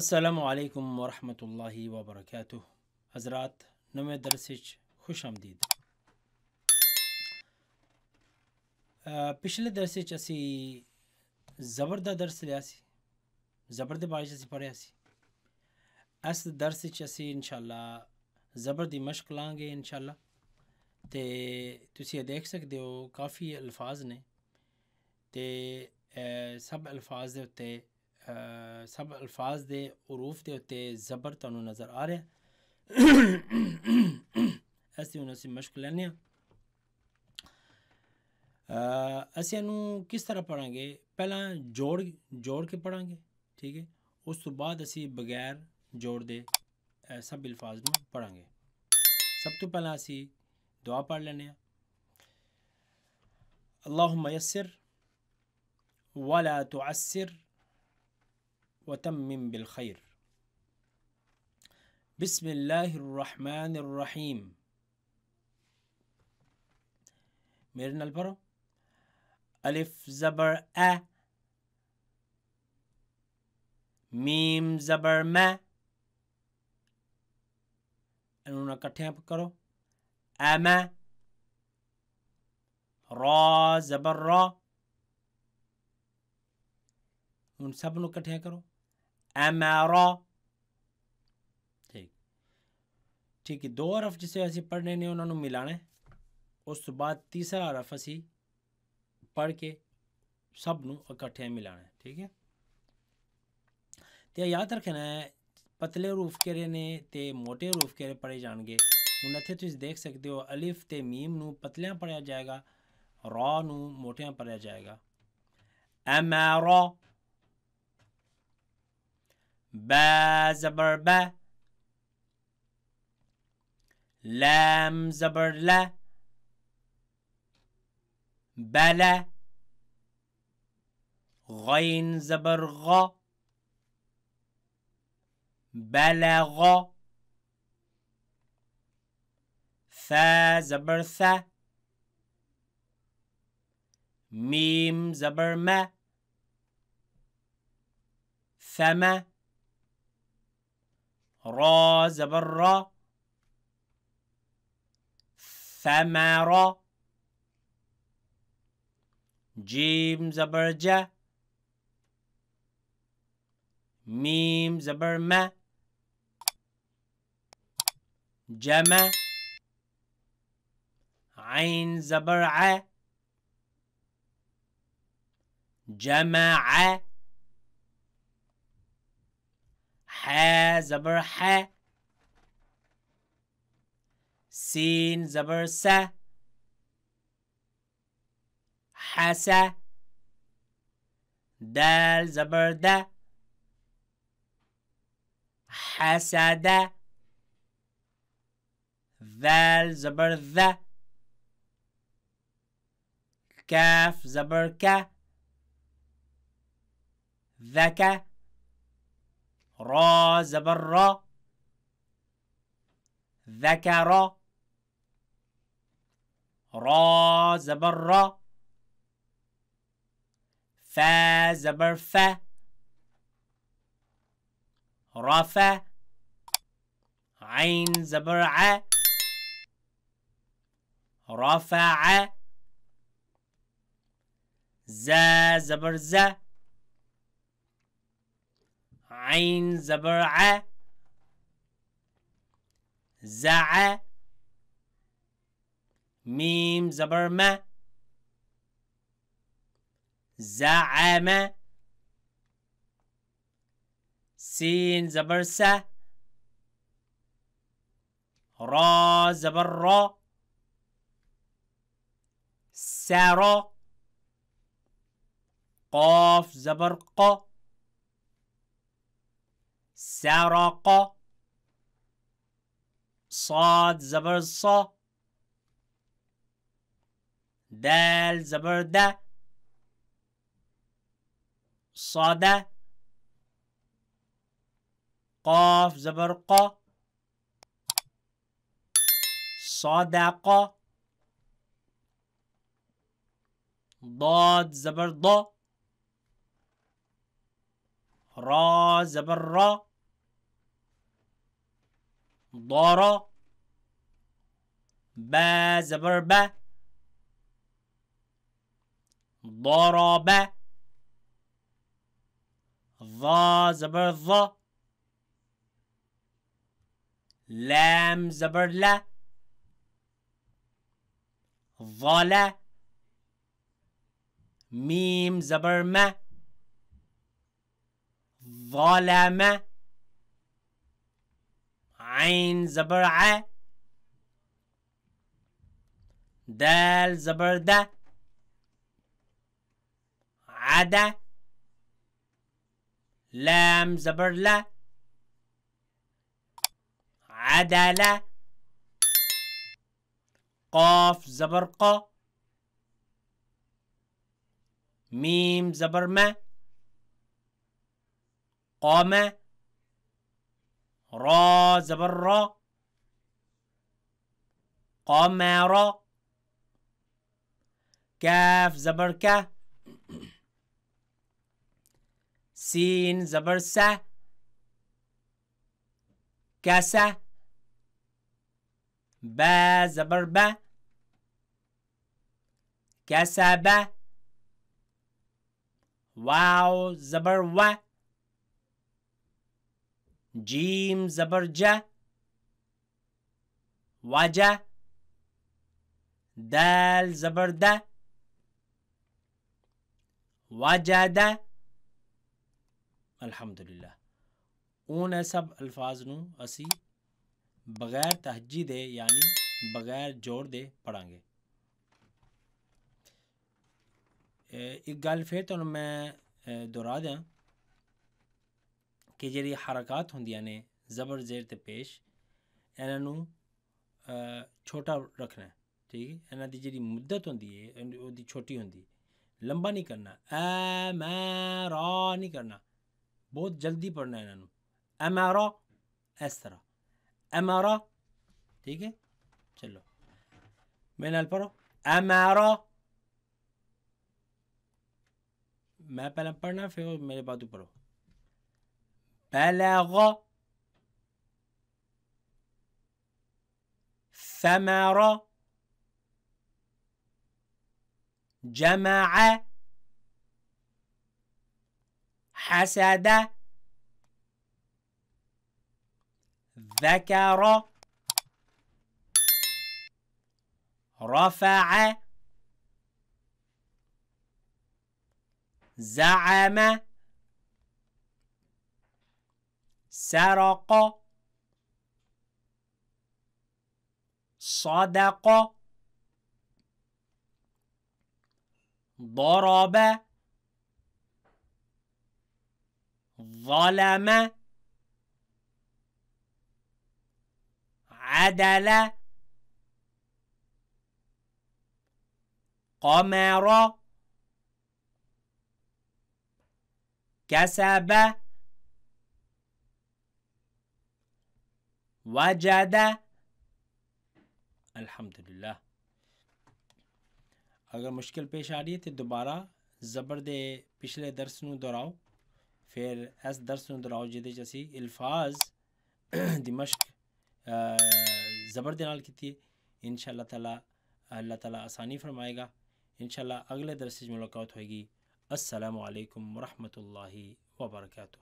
السلام علیکم ورحمۃ اللہ وبرکاتہ حضرات نویں درسے خوش آمدید پچھلے درسے اِسی زبردست درس لیا سے زبرد بارے پڑھیا سے اس درس اسی انشاءاللہ ان زبر کی مشق لاؤں گے ان شاء اللہ تو دیکھ سکتے ہو کافی الفاظ نے تے سب الفاظ کے اُتے سب الفاظ دے عروف دے اتنے زبر تعین نظر آ رہا اِسی ان مشق ایسے انہوں کس طرح پڑھیں گے پہلا جوڑ جوڑ کے پڑھیں گے ٹھیک ہے اس تو بعد اسی بغیر جوڑ دے سب الفاظ میں پڑھیں گے سب تو پہلا اسی دعا پڑھ لینا اللہم یسر ولا تعسر وتمم بالخير بسم الله الرحمن الرحيم ميرنا البرو ألف زبر أ ميم زبر ما أنونا كتاب كرو اما را زبر را ان سب نو کٹھے کرو एमेरा ਠੀਕ ਠੀਕ ਦੋ ਹਰਫ ਜਿਸੇ ਅਸੀਂ ਪੜ੍ਹਨੇ ਨੇ ਉਹਨਾਂ ਨੂੰ ਮਿਲਾਣਾ ਉਸ ਤੋਂ ਬਾਅਦ ਤੀਸਰਾ ਹਰਫ ਅਸੀਂ ਪੜ੍ਹ ਕੇ ਸਭ ਨੂੰ ਇਕੱਠੇ ਮਿਲਾਣਾ ਠੀਕ ਹੈ ਤੇ ਯਾਦ ਰੱਖਣਾ ਹੈ ਪਤਲੇ ਰੂਫ ਕਿਹੜੇ ਨੇ ਤੇ ਮੋٹے ਰੂਫ ਕਿਹੜੇ ਪੜੇ ਜਾਣਗੇ ਹੁਣ ਇੱਥੇ ਤੁਸੀਂ ਦੇਖ ਸਕਦੇ ਹੋ ਅਲਿਫ ਤੇ ਮੀਮ ਨੂੰ ਪਤਲਿਆਂ ਪੜਿਆ ਜਾਏਗਾ ਰਾ ਨੂੰ ਮੋਟਿਆਂ ਪੜਿਆ ਜਾਏਗਾ ਐਮਾਰਾ زبر با لام زبر لا بلا غين زبر غا بلغ ثا زبر ثا ميم زبر ما ثما را زبر را ثمرة جيم زبر جا ميم زبر ما جمع عين زبر ع جمع زبر ح سين زبر س حس دال زبر دا حسدا ذال زبر ذ كاف زبر ك ذكا را زبر را ذكر را زبر را فا زبر فا رفع عين زبر ع رفع ز زبر ز عين زبرعة زعة ميم زبرمة زعامة سين زبرسة را زبر سارة قاف زبرقة سرق صاد زبر ص دال زبر د صاد قاف زبر ق صادق ضاد زبر ض را زبر را ضارة با زبر با ضرب ظا زبر ظا لام زبر لا ظل ميم زبر ما ظلم عين زبر ع دال زبر دا عدا لام زبر لا عدالة قاف زبر قا ميم زبر ما قامه را زبر را قمر كاف زبر ك سين زبر س كاسا با زبر با كسب واو زبر و جیم زبر جہ واجہ دال زبر دہ واجادہ الحمد للہ اون ہے سب الفاظ نو اسی بغیر تہجی دے یعنی بغیر جوڑ دے پڑھاں گے ایک گل پھر تو میں دہرا دیاں کہ جی حرکات ہوں نے زبر زیر پیش انہوں چھوٹا رکھنا ٹھیک ہے انہیں جی مدت ہوتی ہے وہ چھوٹی ہوں لمبا نہیں کرنا ای میرا نہیں کرنا بہت جلدی پڑھنا انہوں نے ایم رو اس طرح ایم رو ٹھیک ہے چلو میرے پڑھو ایم ای رو میں پہلے پڑھنا پھر میرے باد پڑھو بلغ ثمر جمع حسد ذكر رفع زعم سرق صدق ضرب ظلم عدل قمر كسب وجد الحمد للہ اگر مشکل پیش آ رہی ہے تو دوبارہ زبر دے پچھلے درس نو ناؤ پھر اس درس نو جہد اسی الفاظ د مشق زبر دال کیتی ہے ان شاء اللہ تعالیٰ اللہ تعالیٰ آسانی فرمائے گا ان شاء اللہ اگلے درس ملاقات ہوئے گی السلام علیکم ورحمۃ اللہ وبرکاتہ